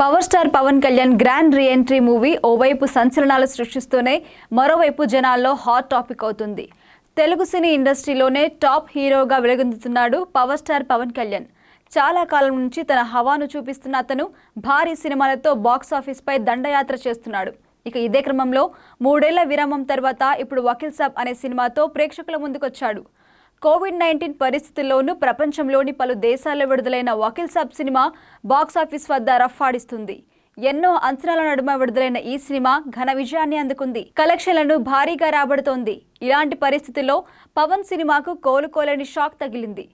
power star Pawan Kalyan grand reentry movie ఓవైపు సంచలనాలు సృష్టిస్తూనే మరోవైపు జనాల్లో హాట్ టాపిక్ అవుతుంది తెలుగు సినీ ఇండస్ట్రీలోనే టాప్ హీరోగా వెలుగొందుతున్నాడు పవర్ స్టార్ పవన్ కళ్యాణ్ చాలా కాలం నుంచి తన హవాను చూపిస్తున్న అతను భారీ సినిమాలతో బాక్సాఫీస్పై దండయాత్ర చేస్తున్నాడు ఇక ఇదే క్రమంలో మూడేళ్ల విరామం తర్వాత ఇప్పుడు వకీల్ సాబ్ అనే సినిమాతో ప్రేక్షకుల ముందుకొచ్చాడు కోవిడ్ నైన్టీన్ పరిస్థితుల్లోనూ ప్రపంచంలోని పలు దేశాల్లో విడుదలైన వకీల్ సాబ్ సినిమా బాక్సాఫీస్ వద్ద రఫాడిస్తుంది ఎన్నో అంచనాల నడుమ విడుదలైన ఈ సినిమా ఘన విజయాన్ని అందుకుంది కలెక్షన్లను భారీగా రాబడుతోంది ఇలాంటి పరిస్థితుల్లో పవన్ సినిమాకు కోలుకోలేని షాక్ తగిలింది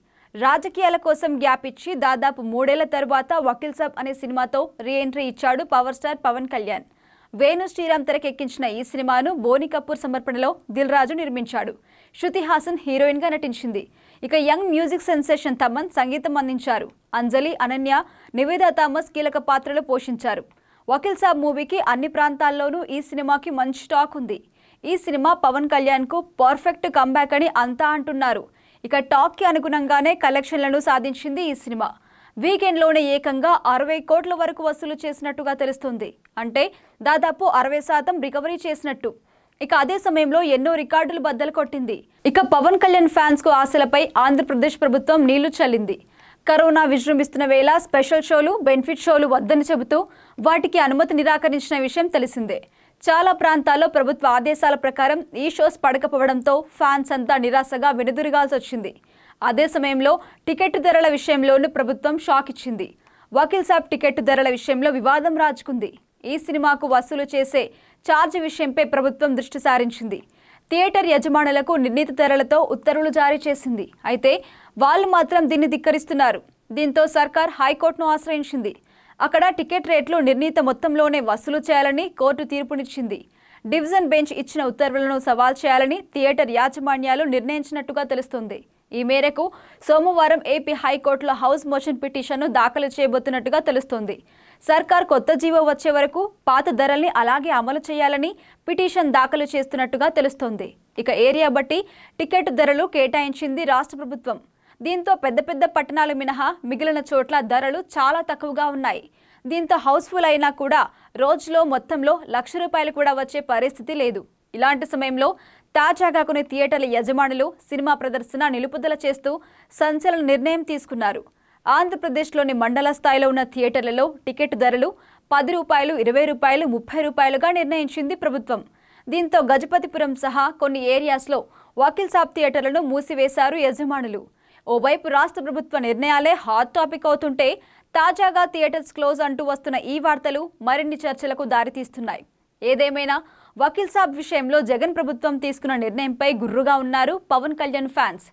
రాజకీయాల కోసం గ్యాప్ ఇచ్చి దాదాపు మూడేళ్ల తరువాత వకీల్ సాబ్ అనే సినిమాతో రీ ఎంట్రీ ఇచ్చాడు పవర్ స్టార్ పవన్ కళ్యాణ్ వేణు శ్రీరామ్ తెరకెక్కించిన ఈ సినిమాను బోని కపూర్ సమర్పణలో దిల్ రాజు నిర్మించాడు శృతి హాసన్ హీరోయిన్ గా నటించింది ఇక యంగ్ మ్యూజిక్ సెన్సేషన్ తమన్ సంగీతం అందించారు అంజలి అనన్య నివేదా థామస్ కీలక పాత్రలు పోషించారు వకీల్ సాబ్ మూవీకి అన్ని ప్రాంతాల్లోనూ ఈ సినిమాకి మంచి టాక్ ఉంది ఈ సినిమా పవన్ కళ్యాణ్కు పర్ఫెక్ట్ కంబ్యాక్ అని అంతా అంటున్నారు ఇక టాక్కి అనుగుణంగానే కలెక్షన్లను సాధించింది ఈ సినిమా వీకెండ్లోనే ఏకంగా అరవై కోట్ల వరకు వసూలు చేసినట్టుగా తెలుస్తుంది అంటే దాదాపు అరవై శాతం రికవరీ చేసినట్టు ఇక అదే సమయంలో ఎన్నో రికార్డులు బద్దలు కొట్టింది ఇక పవన్ కళ్యాణ్ ఫ్యాన్స్ కు ఆశలపై ఆంధ్రప్రదేశ్ ప్రభుత్వం నీళ్లు చల్లింది కరోనా విజృంభిస్తున్న వేళ స్పెషల్ షోలు బెనిఫిట్ షోలు వద్దని చెబుతూ వాటికి అనుమతి నిరాకరించిన విషయం తెలిసిందే చాలా ప్రాంతాల్లో ప్రభుత్వ ఆదేశాల ప్రకారం ఈ షోస్ పడకపోవడంతో ఫ్యాన్స్ అంతా నిరాశగా వెనుదిరగాల్సి వచ్చింది అదే సమయంలో టికెట్ ధరల విషయంలోనూ ప్రభుత్వం షాక్ ఇచ్చింది వకీల్ సాబ్ టికెట్ ధరల విషయంలో వివాదం రాజుకుంది ఈ సినిమాకు వసూలు చేసే ఛార్జ్ విషయంపై ప్రభుత్వం దృష్టి సారించింది థియేటర్ యజమానులకు నిర్ణీత ధరలతో ఉత్తర్వులు జారీ చేసింది అయితే వాళ్ళు మాత్రం దీన్ని ధిక్కరిస్తున్నారు దీంతో సర్కార్ హైకోర్టును ఆశ్రయించింది అక్కడ టికెట్ రేట్లు నిర్ణీత మొత్తంలోనే వసూలు చేయాలని కోర్టు తీర్పునిచ్చింది డివిజన్ బెంచ్ ఇచ్చిన ఉత్తర్వులను సవాల్ చేయాలని థియేటర్ యాజమాన్యాలు నిర్ణయించినట్టుగా తెలుస్తోంది ఈ మేరకు సోమవారం ఏపీ హైకోర్టులో హౌస్ మోషన్ పిటిషన్ను దాఖలు చేయబోతున్నట్టుగా తెలుస్తోంది సర్కార్ కొత్త జీవో వచ్చే వరకు పాత ధరల్ని అలాగే అమలు చేయాలని పిటిషన్ దాఖలు చేస్తున్నట్టుగా తెలుస్తోంది ఇక ఏరియా బట్టి టికెట్ ధరలు కేటాయించింది రాష్ట్ర ప్రభుత్వం దీంతో పెద్ద పెద్ద పట్టణాలు మినహా మిగిలిన చోట్ల ధరలు చాలా తక్కువగా ఉన్నాయి దీంతో హౌస్ఫుల్ అయినా కూడా రోజులో మొత్తంలో లక్ష రూపాయలు కూడా వచ్చే పరిస్థితి లేదు ఇలాంటి సమయంలో తాజాగా కొన్ని థియేటర్ల యజమానులు సినిమా ప్రదర్శన నిలుపుదల చేస్తూ సంచలన నిర్ణయం తీసుకున్నారు ఆంధ్రప్రదేశ్లోని మండల స్థాయిలో ఉన్న థియేటర్లలో టికెట్ ధరలు పది రూపాయలు ఇరవై రూపాయలు ముప్పై రూపాయలుగా నిర్ణయించింది ప్రభుత్వం దీంతో గజపతిపురం సహా కొన్ని ఏరియాస్లో వకీల్ సాబ్ థియేటర్లను మూసివేశారు యజమానులు ఓవైపు రాష్ట్ర ప్రభుత్వ నిర్ణయాలే హాట్ టాపిక్ అవుతుంటే తాజాగా థియేటర్స్ క్లోజ్ అంటూ వస్తున్న ఈ వార్తలు మరిన్ని చర్చలకు దారితీస్తున్నాయి ఏదేమైనా వకీల్ సాబ్ విషయంలో జగన్ ప్రభుత్వం తీసుకున్న నిర్ణయంపై గుర్రుగా ఉన్నారు పవన్ కళ్యాణ్ ఫ్యాన్స్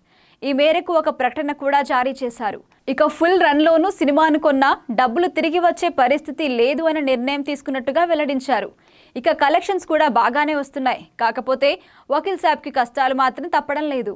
ఈ మేరకు ఒక ప్రకటన కూడా జారీ చేశారు ఇక ఫుల్ రన్లోనూ సినిమా అనుకున్న డబ్బులు తిరిగి వచ్చే పరిస్థితి లేదు అనే నిర్ణయం తీసుకున్నట్టుగా వెల్లడించారు ఇక కలెక్షన్స్ కూడా బాగానే వస్తున్నాయి కాకపోతే వకీల్ సాబ్కి కష్టాలు మాత్రం తప్పడం లేదు